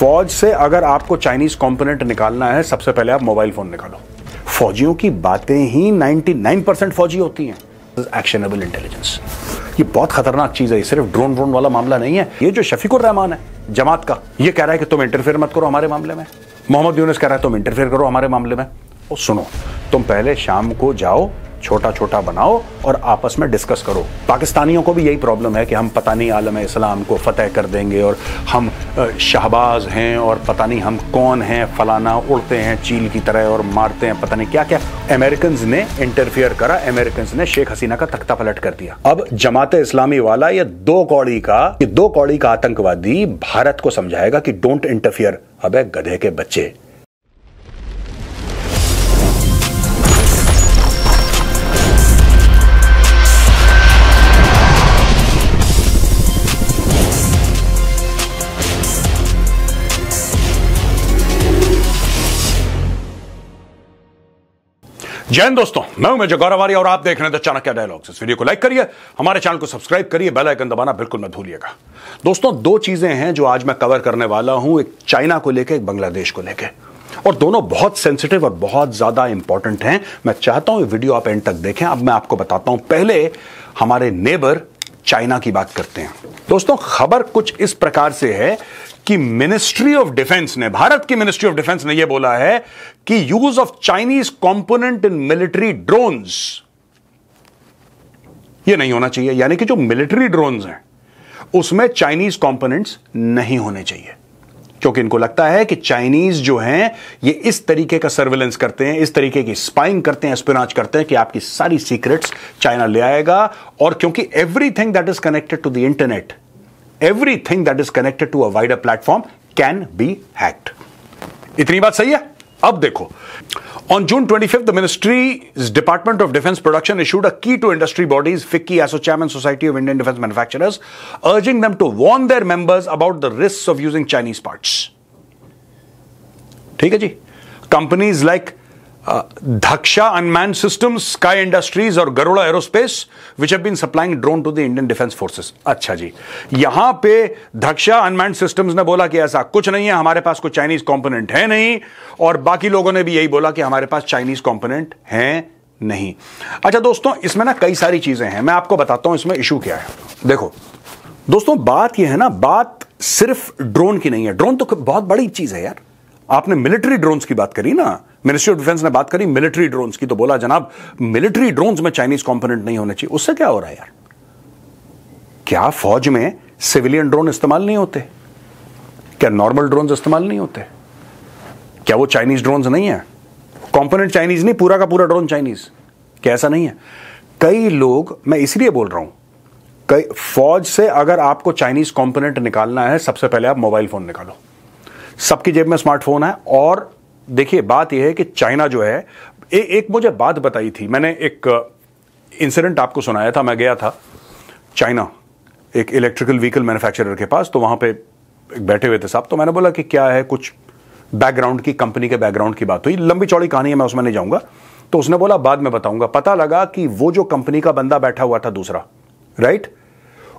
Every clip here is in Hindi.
फौज से अगर आपको चाइनीज कंपोनेंट निकालना है सबसे पहले आप मोबाइल फोन निकालो फौजियों की बातें ही 99 परसेंट फौजी होती हैं एक्शनेबल इंटेलिजेंस ये बहुत खतरनाक चीज है सिर्फ ड्रोन ड्रोन वाला मामला नहीं है ये जो शफीकुर रहमान है जमात का ये कह रहा है कि तुम इंटरफेयर मत करो हमारे मामले में मोहम्मद यूनिस कह रहा है तुम इंटरफेयर करो हमारे मामले में और सुनो तुम पहले शाम को जाओ छोटा छोटा बनाओ और आपस में डिस्कस करो पाकिस्तानियों को भी यही प्रॉब्लम है कि हम पता नहीं आलम इस्लाम को फतेह कर देंगे और हम शहबाज हैं और पता नहीं हम कौन हैं फलाना उड़ते हैं चील की तरह और मारते हैं पता नहीं क्या क्या अमेरिकन ने इंटरफियर करा अमेरिकन ने शेख हसीना का तख्ता पलट कर दिया अब जमात इस्लामी वाला या दो कौड़ी का दो कौड़ी का आतंकवादी भारत को समझाएगा कि डोंट इंटरफियर अब गधे के बच्चे जैन दोस्तों मैं उमेश गौरवारी और आप देख रहे हैं चाणक्य डायलॉग्स इस वीडियो को लाइक करिए हमारे चैनल को सब्सक्राइब करिए बेल आइकन दबाना बिल्कुल मत भूलिएगा दोस्तों दो चीजें हैं जो आज मैं कवर करने वाला हूं एक चाइना को लेकर एक बांग्लादेश को लेकर और दोनों बहुत सेंसिटिव और बहुत ज्यादा इंपॉर्टेंट हैं मैं चाहता हूं वीडियो आप एंड तक देखें अब मैं आपको बताता हूं पहले हमारे नेबर चाइना की बात करते हैं दोस्तों खबर कुछ इस प्रकार से है कि मिनिस्ट्री ऑफ डिफेंस ने भारत की मिनिस्ट्री ऑफ डिफेंस ने यह बोला है कि use of Chinese component in military drones यह नहीं होना चाहिए यानी कि जो मिलिट्री ड्रोन्स हैं उसमें चाइनीज कंपोनेंट्स नहीं होने चाहिए क्योंकि इनको लगता है कि चाइनीज जो हैं ये इस तरीके का सर्वेलेंस करते हैं इस तरीके की स्पाइंग करते हैं स्पिनाच करते हैं कि आपकी सारी सीक्रेट्स चाइना ले आएगा और क्योंकि everything that is connected to the internet everything that is connected to a wider platform can be hacked इतनी बात सही है अब देखो On June 25th, the Ministry's Department of Defense Production issued a key to industry bodies, FICCI, ASSOCHAM and Society of Indian Defense Manufacturers, urging them to warn their members about the risks of using Chinese parts. Companies like Dhaksha unmanned system sky industries और Garuda aerospace which have been supplying drone to the Indian defence forces अच्छा जी यहां पे धक्षा अनमैन सिस्टम्स ने बोला कि ऐसा कुछ नहीं है हमारे पास कोई चाइनीज कंपोनेंट है नहीं और बाकी लोगों ने भी यही बोला कि हमारे पास चाइनीज कंपोनेंट है नहीं अच्छा दोस्तों इसमें ना कई सारी चीजें हैं मैं आपको बताता हूं इसमें इशू क्या है देखो दोस्तों बात यह है ना बात सिर्फ ड्रोन की नहीं है ड्रोन तो बहुत बड़ी चीज है यार आपने मिलिट्री ड्रोन्स की बात करी ना मिनिस्ट्री ऑफ डिफेंस ने बात करी मिलिट्री ड्रोन्स की तो बोला जनाब मिलिट्री ड्रोन्स में चाइनीज कंपोनेंट नहीं होने चाहिए उससे क्या हो रहा है यार क्या फौज में सिविलियन ड्रोन इस्तेमाल नहीं होते क्या नॉर्मल ड्रोन इस्तेमाल नहीं होते क्या वो चाइनीज ड्रोन नहीं है कॉम्पोनेंट चाइनीज नहीं पूरा का पूरा ड्रोन चाइनीज क्या ऐसा नहीं है कई लोग मैं इसलिए बोल रहा हूं कई फौज से अगर आपको चाइनीज कंपोनेंट निकालना है सबसे पहले आप मोबाइल फोन निकालो सबकी जेब में स्मार्टफोन है और देखिए बात यह है कि चाइना जो है ए, एक मुझे बात बताई थी मैंने एक इंसिडेंट आपको सुनाया था मैं गया था चाइना एक इलेक्ट्रिकल व्हीकल मैन्युफैक्चरर के पास तो वहां पे बैठे हुए थे साहब तो मैंने बोला कि क्या है कुछ बैकग्राउंड की कंपनी के बैकग्राउंड की बात हुई लंबी चौड़ी कहानी है मैं उसमें नहीं जाऊंगा तो उसने बोला बाद में बताऊंगा पता लगा कि वो जो कंपनी का बंदा बैठा हुआ था दूसरा राइट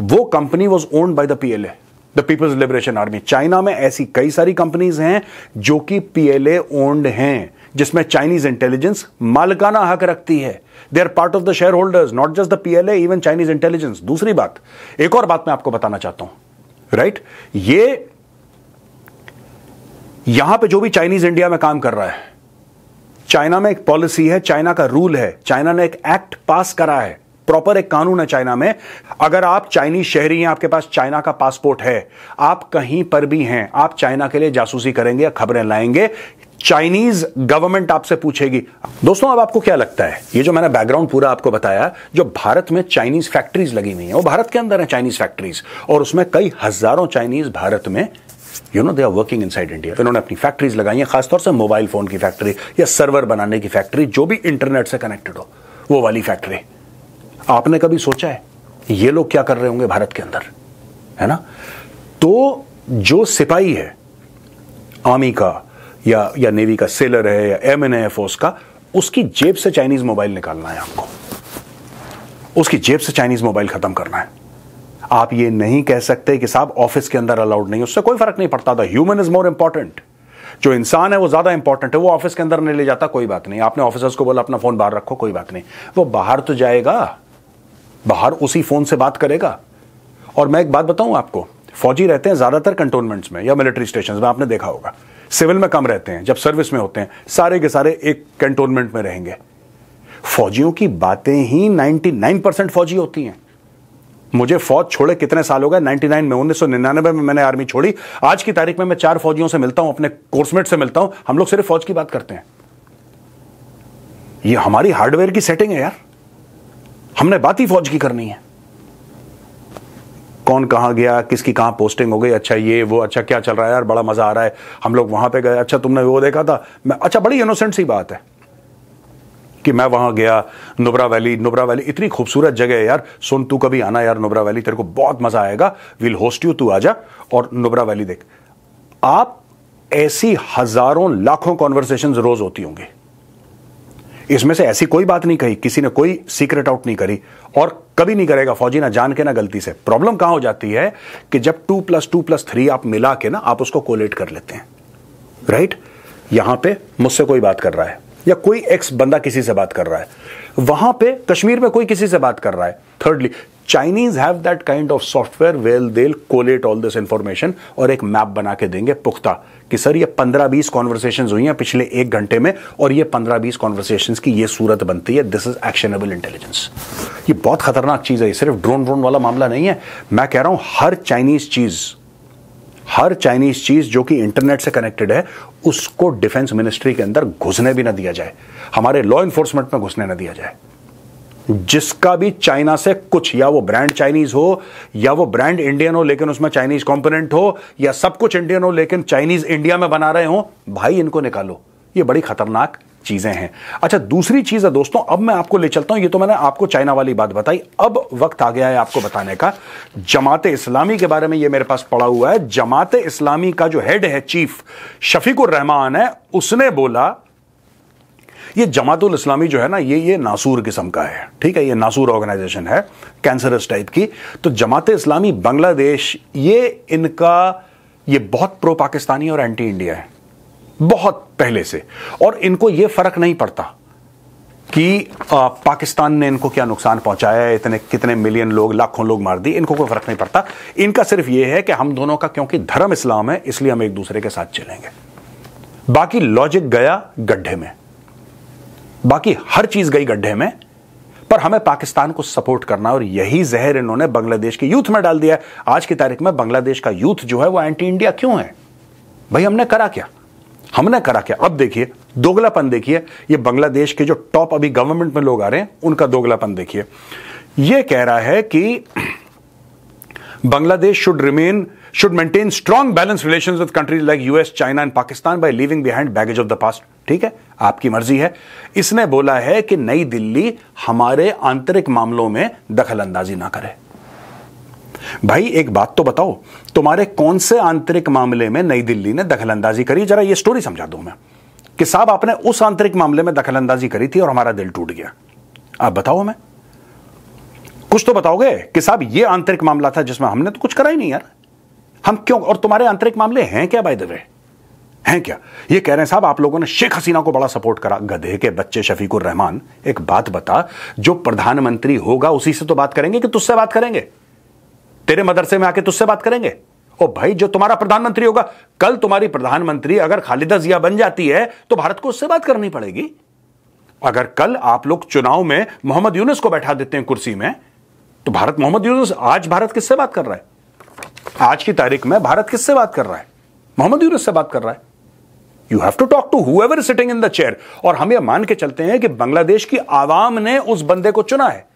वो company was owned by the PLA the people's liberation army China में ऐसी कई सारी कंपनीज हैं जो कि पीएलए ओन्ड हैं जिसमें चाइनीज इंटेलिजेंस मालिकाना हक रखती है they are part of the shareholders not just the PLA even Chinese intelligence दूसरी बात एक और बात मैं आपको बताना चाहता हूं राइट right? ये यहां पे जो भी चाइनीज इंडिया में काम कर रहा है चाइना में एक पॉलिसी है चाइना का रूल है चाइना ने एक एक्ट पास करा है प्रॉपर एक कानून है चाइना में अगर आप चाइनीज शहरी हैं आपके पास चाइना का पासपोर्ट है आप कहीं पर भी हैं आप चाइना के लिए जासूसी करेंगे या खबरें लाएंगे चाइनीज गवर्नमेंट आपसे पूछेगी दोस्तों अब आपको क्या लगता है ये जो मैंने बैकग्राउंड पूरा आपको बताया जो भारत में चाइनीज फैक्ट्रीज लगी हुई है वो भारत के अंदर है चाइनीज फैक्ट्रीज और उसमें कई हजारों चाइनीज भारत में you know they are working inside India इन्होंने अपनी फैक्ट्रीज लगाई है खासतौर से मोबाइल फोन की फैक्ट्री या सर्वर बनाने की फैक्ट्री जो भी इंटरनेट से कनेक्टेड हो वो वाली फैक्ट्री आपने कभी सोचा है ये लोग क्या कर रहे होंगे भारत के अंदर है ना तो जो सिपाही है आर्मी का या या नेवी का सेलर है या एम एन ए फोर्स का उसकी जेब से चाइनीज मोबाइल निकालना है आपको उसकी जेब से चाइनीज मोबाइल खत्म करना है आप ये नहीं कह सकते कि साहब ऑफिस के अंदर अलाउड नहीं उससे कोई फर्क नहीं पड़ता था ह्यूमन इज मोर इंपॉर्टेंट जो इंसान है वो ज्यादा इंपॉर्टेंट है वो ऑफिस के अंदर नहीं ले जाता कोई बात नहीं आपने ऑफिसर्स को बोला अपना फोन बाहर रखो कोई बात नहीं वो बाहर तो जाएगा बाहर उसी फ़ोन से बात करेगा और मैं एक बात बताऊं आपको फौजी रहते हैं ज़्यादातर कंटोनमेंट्स में या मिलिट्री स्टेशन में आपने देखा होगा सिविल में कम रहते हैं जब सर्विस में होते हैं सारे के सारे एक कंटोनमेंट में रहेंगे फौजियों की बातें ही 99 परसेंट फौजी होती हैं मुझे फौज छोड़े कितने साल हो गए 99 में उन्नीस में मैंने आर्मी छोड़ी आज की तारीख में मैं चार फौजियों से मिलता हूं अपने कोर्समेट से मिलता हूं हम लोग सिर्फ फौज की बात करते हैं ये हमारी हार्डवेयर की सेटिंग है यार हमने बात ही फौज की करनी है कौन कहां गया किसकी कहां पोस्टिंग हो गई अच्छा ये वो अच्छा क्या चल रहा है यार बड़ा मज़ा आ रहा है हम लोग वहां पे गए अच्छा तुमने वो देखा था मैं अच्छा बड़ी इनोसेंट सी बात है कि मैं वहां गया नुबरा वैली नुबरा वैली इतनी खूबसूरत जगह है यार सुन तू कभी आना यार नुबरा वैली तेरे को बहुत मज़ा आएगा विल होस्ट यू तू जा और नुबरा वैली देख आप ऐसी हज़ारों लाखों कॉन्वर्सेशन रोज़ होती होंगी इसमें से ऐसी कोई बात नहीं कही किसी ने कोई सीक्रेट आउट नहीं करी और कभी नहीं करेगा फौजी ना जान के ना गलती से प्रॉब्लम कहां हो जाती है कि जब two plus two plus three आप मिला के ना आप उसको कोलेट कर लेते हैं राइट यहां पे मुझसे कोई बात कर रहा है या कोई एक्स बंदा किसी से बात कर रहा है वहां पे कश्मीर में कोई किसी से बात कर रहा है thirdly Chinese have that kind of software well they'll collate all this information और एक मैप बना के देंगे पुख्ता कि सर ये पंद्रह बीस कॉन्वर्सेशन हुई हैं पिछले एक घंटे में और ये पंद्रह बीस कॉन्वर्सेशन की ये सूरत बनती है दिस इज एक्शनेबल इंटेलिजेंस ये बहुत खतरनाक चीज़ है सिर्फ ड्रोन ड्रोन वाला मामला नहीं है मैं कह रहा हूं हर चाइनीज चीज़ हर चाइनीज चीज जो कि इंटरनेट से कनेक्टेड है उसको डिफेंस मिनिस्ट्री के अंदर घुसने भी ना दिया जाए हमारे लॉ इन्फोर्समेंट में घुसने ना दिया जाए जिसका भी चाइना से कुछ या वो ब्रांड चाइनीज हो या वो ब्रांड इंडियन हो लेकिन उसमें चाइनीज कंपोनेंट हो या सब कुछ इंडियन हो लेकिन चाइनीज इंडिया में बना रहे हो भाई इनको निकालो ये बड़ी खतरनाक चीज़ें हैं अच्छा दूसरी चीज़ है दोस्तों अब मैं आपको ले चलता हूं ये तो मैंने आपको चाइना वाली बात बताई अब वक्त आ गया है आपको बताने का जमात इस्लामी के बारे में ये मेरे पास पड़ा हुआ है जमात इस्लामी का जो हेड है चीफ शफीकुर रहमान है उसने बोला ये जमातुल इस्लामी जो है ना ये ये नासूर किस्म का है ठीक है ये नासूर ऑर्गेनाइजेशन है कैंसरस टाइप की तो जमात इस्लामी बांग्लादेश ये इनका ये बहुत प्रो पाकिस्तानी और एंटी इंडिया है बहुत पहले से और इनको यह फर्क नहीं पड़ता कि आ, पाकिस्तान ने इनको क्या नुकसान पहुंचाया है इतने कितने मिलियन लोग लाखों लोग मार दिए इनको कोई फर्क नहीं पड़ता इनका सिर्फ यह है कि हम दोनों का क्योंकि धर्म इस्लाम है इसलिए हम एक दूसरे के साथ चलेंगे बाकी लॉजिक गया गड्ढे में बाकी हर चीज गई गड्ढे में पर हमें पाकिस्तान को सपोर्ट करना और यही जहर इन्होंने बांग्लादेश के यूथ में डाल दिया आज की तारीख में बांग्लादेश का यूथ जो है वो एंटी इंडिया क्यों है भाई हमने करा क्या हमने करा क्या अब देखिए दोगलापन देखिए ये बांग्लादेश के जो टॉप अभी गवर्नमेंट में लोग आ रहे हैं उनका दोगलापन देखिए ये कह रहा है कि Bangladesh should remain should maintain strong balance relation with countries like US China and Pakistan by leaving behind baggage of the past ठीक है आपकी मर्जी है इसने बोला है कि नई दिल्ली हमारे आंतरिक मामलों में दखल अंदाजी ना करे भाई एक बात तो बताओ तुम्हारे कौन से आंतरिक मामले में नई दिल्ली ने दखलंदाजी करी जरा ये स्टोरी समझा दो मैं कि साहब आपने उस आंतरिक मामले में दखलंदाजी करी थी और हमारा दिल टूट गया आप बताओ हमें कुछ तो बताओगे कि साहब ये आंतरिक मामला था जिसमें हमने तो कुछ करा ही नहीं यार हम क्यों और तुम्हारे आंतरिक मामले हैं क्या भाई दबे हैं क्या ये कह रहे हैं साहब आप लोगों ने शेख हसीना को बड़ा सपोर्ट करा गधे के बच्चे शफीकुर रहमान एक बात बता जो प्रधानमंत्री होगा उसी से तो बात करेंगे कि तुझसे बात करेंगे तेरे मदरसे में आके तुझसे बात करेंगे ओ भाई जो तुम्हारा प्रधानमंत्री होगा कल तुम्हारी प्रधानमंत्री अगर खालिदा जिया बन जाती है तो भारत को उससे बात करनी पड़ेगी अगर कल आप लोग चुनाव में मोहम्मद यूनुस को बैठा देते हैं कुर्सी में तो भारत मोहम्मद यूनुस आज भारत किससे बात कर रहा है आज की तारीख में भारत किससे बात कर रहा है मोहम्मद यूनुस से बात कर रहा है you have to talk to whoever sitting in the chair और हम यह मान के चलते हैं कि बांग्लादेश की आवाम ने उस बंदे को चुना है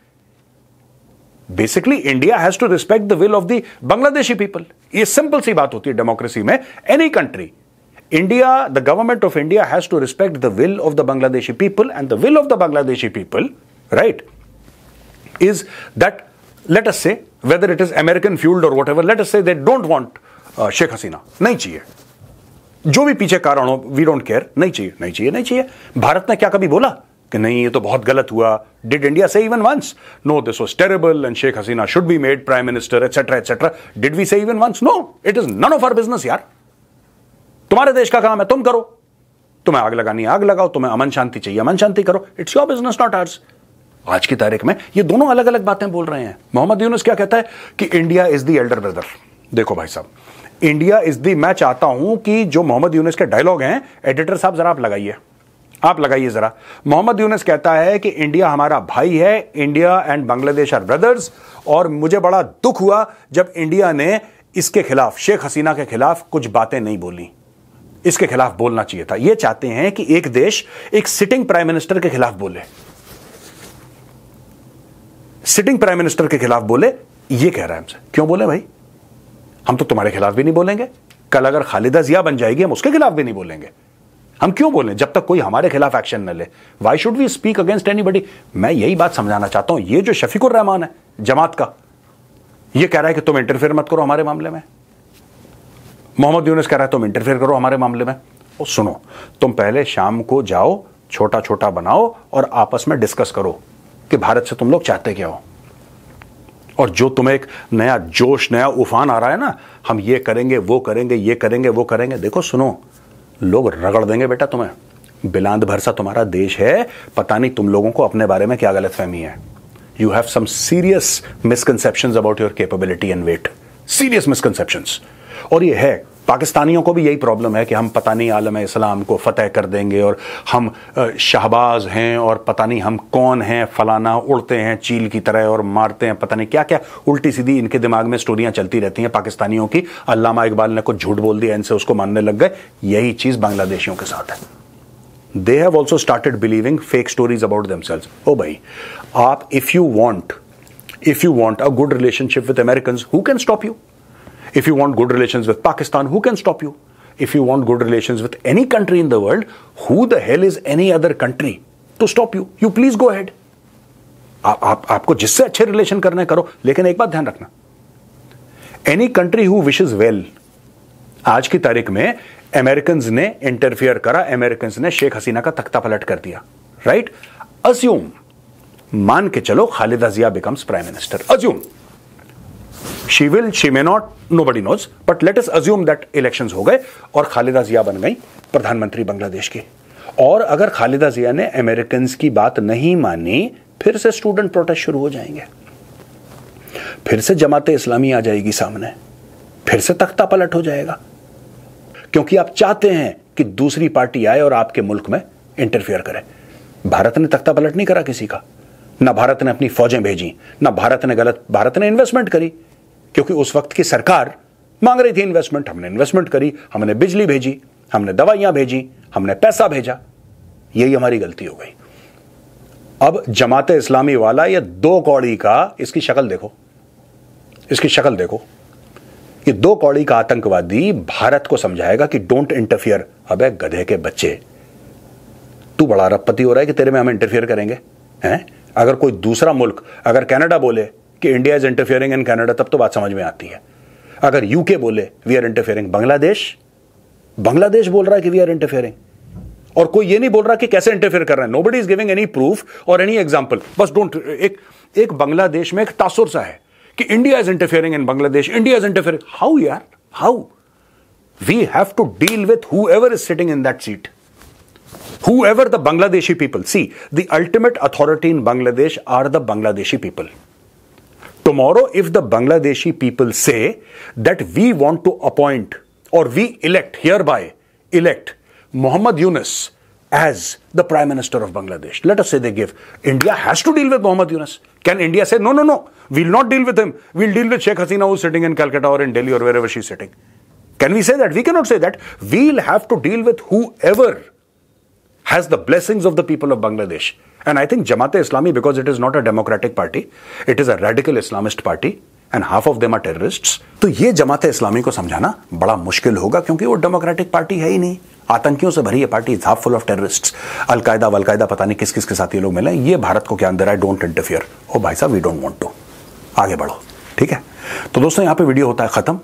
basically India has to respect the will of the Bangladeshi people ये सिंपल सी बात होती है डेमोक्रेसी में any country India the government of India has to respect the will of the Bangladeshi people and the will of the Bangladeshi people right is that let us say, whether it is American fueled or whatever, let us say they don't want uh, Sheikh Hasina. नहीं चाहिए जो भी पीछे कारण हो वी डोंट केयर नहीं चाहिए नहीं चाहिए नहीं चाहिए भारत ने क्या कभी बोला कि नहीं ये तो बहुत गलत हुआ did India say even once no this was terrible and Sheikh Hasina should be made prime minister etcetera etcetera did we say even once no it is none of our business यार तुम्हारे देश का काम है तुम करो तुम्हें आग लगानी आग लगाओ तुम्हें अमन शांति चाहिए अमन शांति करो it's your business not ours आज की तारीख में ये दोनों अलग अलग बातें बोल रहे हैं मोहम्मद यूनुस क्या कहता है कि India is the elder brother देखो भाई साहब इंडिया इज दी मैं चाहता हूं कि जो मोहम्मद यूनुस के डायलॉग हैं एडिटर साहब जरा आप लगाइए आप लगाइए जरा मोहम्मद यूनिस कहता है कि इंडिया हमारा भाई है India and Bangladesh are brothers और मुझे बड़ा दुख हुआ जब इंडिया ने इसके खिलाफ शेख हसीना के खिलाफ कुछ बातें नहीं बोली इसके खिलाफ बोलना चाहिए था यह चाहते हैं कि एक देश एक सिटिंग प्राइम मिनिस्टर के खिलाफ बोले सिटिंग प्राइम मिनिस्टर के खिलाफ बोले ये कह रहा है हमसे क्यों बोले भाई हम तो तुम्हारे खिलाफ भी नहीं बोलेंगे कल अगर खालिदा जिया बन जाएगी हम उसके खिलाफ भी नहीं बोलेंगे हम क्यों बोलें जब तक कोई हमारे खिलाफ एक्शन न ले why should we speak against any मैं यही बात समझाना चाहता हूं ये जो शफीकुर रहमान है जमात का ये कह रहा है कि तुम इंटरफेयर मत करो हमारे मामले में मोहम्मद यूनिस कह रहा है तुम इंटरफेयर करो हमारे मामले में और सुनो तुम पहले शाम को जाओ छोटा छोटा बनाओ और आपस में डिस्कस करो कि भारत से तुम लोग चाहते क्या हो और जो तुम्हें एक नया जोश नया उफान आ रहा है ना हम ये करेंगे वो करेंगे ये करेंगे वो करेंगे देखो सुनो लोग रगड़ देंगे बेटा तुम्हें बिलांद भर सा तुम्हारा देश है पता नहीं तुम लोगों को अपने बारे में क्या गलत फहमी है you have some serious misconception about your capability and weight serious misconception और ये है पाकिस्तानियों को भी यही प्रॉब्लम है कि हम पता नहीं आलम इस्लाम को फतेह कर देंगे और हम शहबाज हैं और पता नहीं हम कौन हैं फलाना उड़ते हैं चील की तरह और मारते हैं पता नहीं क्या क्या उल्टी सीधी इनके दिमाग में स्टोरियां चलती रहती हैं पाकिस्तानियों की अलामा इकबाल ने कुछ झूठ बोल दिया इनसे उसको मानने लग गए यही चीज़ बांग्लादेशियों के साथ है they have also started believing fake stories about themselves ओ भाई आप if you want if you want a good relationship with American who can stop you If you want good relations with Pakistan, who can stop you? If you want good relations with any country in the world, who the hell is any other country to stop you? You please go ahead. आ, आप आपको जिससे अच्छे रिलेशन करने करो लेकिन एक बात ध्यान रखना any country who wish is well आज की तारीख में अमेरिकन ने इंटरफियर करा अमेरिकन ने शेख हसीना का तख्ता पलट कर दिया राइट अज्यूम मान के चलो Khaleda Zia becomes prime minister assume she will she may not nobody knows but let assume that election हो गए और खालिदा जिया बन गई प्रधानमंत्री बांग्लादेश की और अगर खालिदा जिया ने अमेरिकन की बात नहीं मानी फिर से स्टूडेंट प्रोटेस्ट शुरू हो जाएंगे फिर से जमात इस्लामी आ जाएगी सामने फिर से तख्ता पलट हो जाएगा क्योंकि आप चाहते हैं कि दूसरी पार्टी आए और आपके मुल्क में इंटरफेयर करे भारत ने तख्ता पलट नहीं करा किसी का ना भारत ने अपनी फौजें भेजी ना भारत ने गलत भारत ने इन्वेस्टमेंट करी क्योंकि उस वक्त की सरकार मांग रही थी इन्वेस्टमेंट हमने इन्वेस्टमेंट करी हमने बिजली भेजी हमने दवाइयां भेजी हमने पैसा भेजा यही हमारी गलती हो गई अब जमात इस्लामी वाला ये दो कौड़ी का इसकी शक्ल देखो इसकी शक्ल देखो ये दो कौड़ी का आतंकवादी भारत को समझाएगा कि डोंट इंटरफियर अबे गधे के बच्चे तू बड़ा रपति हो रहा है कि तेरे में हम इंटरफियर करेंगे हैं अगर कोई दूसरा मुल्क अगर कनाडा बोले कि India is interfering in Canada तब तो बात समझ में आती है अगर यूके बोले we are interfering Bangladesh Bangladesh बोल रहा है कि वी आर इंटरफेयरिंग और कोई ये नहीं बोल रहा कि कैसे इंटरफेयर कर रहे हैं nobody is giving any proof और एनी एग्जाम्पल बस डोंट एक एक बांग्लादेश में एक तासुर सा है कि India is interfering in Bangladesh India is interfering how यार how we have to deal with whoever is sitting in that seat ever the Bangladeshi people see the ultimate authority in Bangladesh are the Bangladeshi people tomorrow if the Bangladeshi people say that we want to appoint or we elect, hereby elect Muhammad Yunus as the Prime Minister of Bangladesh. Let us say they give. India has to deal with Muhammad Yunus. Can India say, no, no, no, we'll not deal with him. We'll deal with Sheikh Hasina who's sitting in Calcutta or in Delhi or wherever she's sitting. Can we say that? We cannot say that. We'll have to deal with whoever has the blessings of the people of Bangladesh. And I think Jamaat Islami, because it is not a democratic party, it is a radical Islamist party. And half of them are terrorists तो ये जमात इस्लामी को समझाना बड़ा मुश्किल होगा क्योंकि वो डेमोक्रेटिक पार्टी है ही नहीं आतंकियों से भरी ये party is half full of terrorists Al Qaeda वलकायदा पता नहीं किस किस के साथ ये लोग मिले ये भारत को क्या अंदर है डोंट इंटरफियर ओ भाई साहब वी डोंट वॉन्ट टू आगे बढ़ो ठीक है तो दोस्तों यहाँ पे वीडियो होता है खत्म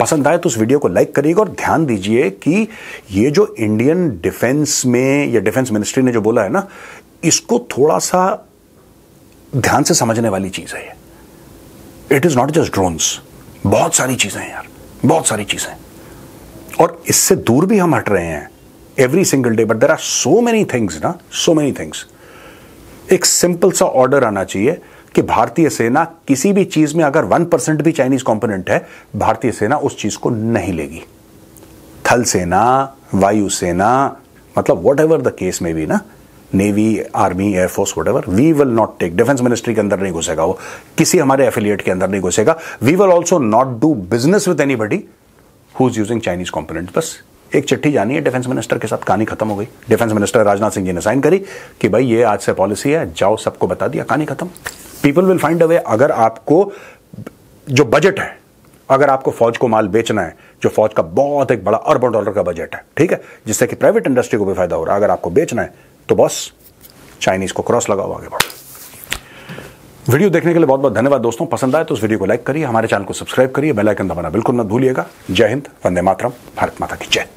पसंद आए तो उस वीडियो को लाइक करिएगा और ध्यान दीजिए कि ये जो इंडियन डिफेंस में या डिफेंस मिनिस्ट्री ने जो बोला है ना इसको थोड़ा सा ध्यान से समझने वाली चीज़ है it is not just drones बहुत सारी चीज़ें हैं यार बहुत सारी चीज़ें और इससे दूर भी हम हट रहे हैं every single day but there are so many things ना सो मैनी थिंग्स एक सिंपल सा ऑर्डर आना चाहिए कि भारतीय सेना किसी भी चीज में अगर वन परसेंट भी चाइनीज कंपोनेंट है भारतीय सेना उस चीज को नहीं लेगी थल सेना वायुसेना मतलब वट एवर द केस में भी ना navy army air force whatever we will not take defence ministry के अंदर नहीं घुसेगा वो किसी हमारे एफिलिएट के अंदर नहीं घुसेगा we will also not do business with anybody who is using Chinese component बस एक चिट्ठी जानी है डिफेंस मिनिस्टर के साथ कहानी खत्म हो गई डिफेंस मिनिस्टर राजनाथ सिंह जी ने साइन करी कि भाई ये आज से पॉलिसी है जाओ सबको बता दिया कहानी खत्म पीपल विल फाइंड वे अगर आपको जो बजट है अगर आपको फौज को माल बेचना है जो फौज का बहुत एक बड़ा अरबों डॉलर का बजट है ठीक है जिससे कि प्राइवेट इंडस्ट्री को भी फायदा हो रहा है अगर आपको बेचना है तो बस चाइनीज को क्रॉस लगाओ आगे बढ़ो वीडियो देखने के लिए बहुत बहुत धन्यवाद दोस्तों पसंद आए तो उस वीडियो को लाइक करिए हमारे चैनल को सब्सक्राइब करिए बेल आइकन दबाना बिल्कुल मत भूलिएगा जय हिंद वंदे मातरम भारत माता की जय